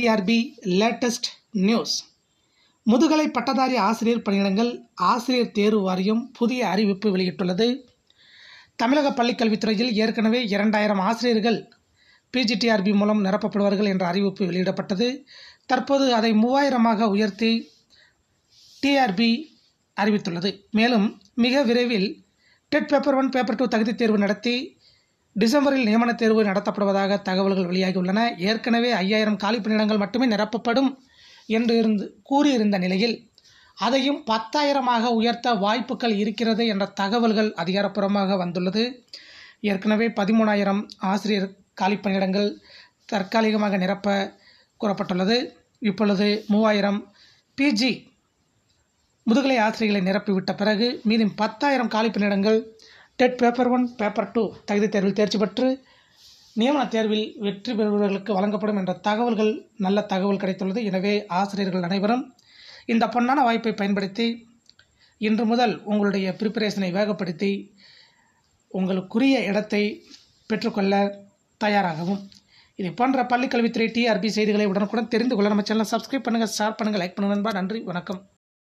TRP latest news முதுகலை பட்டதாரி ஆசிரியர் பணியிடங்கள் ஆசிரியர் தேர்வு வாரியம் புதிய அறிவிப்பு வெளியிட்டுள்ளது தமிழக பள்ளிக்கல்வித்துறையில் ஏற்கனவே இரண்டாயிரம் ஆசிரியர்கள் பிஜிடிஆர்பி மூலம் நிரப்பப்படுவார்கள் என்ற அறிவிப்பு வெளியிடப்பட்டது தற்போது அதை மூவாயிரமாக உயர்த்தி டிஆர்பி அறிவித்துள்ளது மேலும் மிக விரைவில் TET paper one paper two தகுதித் தேர்வு நடத்தி டிசம்பரில் நியமன தேர்வு நடத்தப்படுவதாக தகவல்கள் வெளியாகியுள்ளன ஏற்கனவே ஐயாயிரம் காலி பணியிடங்கள் மட்டுமே நிரப்பப்படும் என்று இருந்து கூறியிருந்த நிலையில் அதையும் பத்தாயிரமாக உயர்த்த வாய்ப்புகள் இருக்கிறது என்ற தகவல்கள் அதிகாரப்பூர்வமாக வந்துள்ளது ஏற்கனவே பதிமூணாயிரம் ஆசிரியர் காலி பணியிடங்கள் தற்காலிகமாக நிரப்ப கூறப்பட்டுள்ளது இப்பொழுது மூவாயிரம் பிஜி முதுகலை ஆசிரியர்களை நிரப்பிவிட்ட பிறகு மீதும் பத்தாயிரம் காலி பணியிடங்கள் TET paper one paper two தகுதி தேர்வில் தேர்ச்சி பெற்று நியமன தேர்வில் வெற்றி பெறுபவர்களுக்கு வழங்கப்படும் என்ற தகவல்கள் நல்ல தகவல் கிடைத்துள்ளது எனவே ஆசிரியர்கள் அனைவரும் இந்த பொன்னான வாய்ப்பை பயன்படுத்தி இன்று முதல் உங்களுடைய ப்ரிப்பரேஷனை வேகப்படுத்தி உங்களுக்குரிய இடத்தை பெற்றுக்கொள்ள தயாராகவும் இது போன்ற பள்ளிக்கல்வித்துறை டிஆர்பி செய்திகளை உடனுக்குடன் தெரிந்து கொள்ள நம்ம சேனலை சப்ஸ்கிரைப் பண்ணுங்கள் ஷேர் பண்ணுங்கள் லைக் பண்ணுங்கள் நண்பா நன்றி வணக்கம்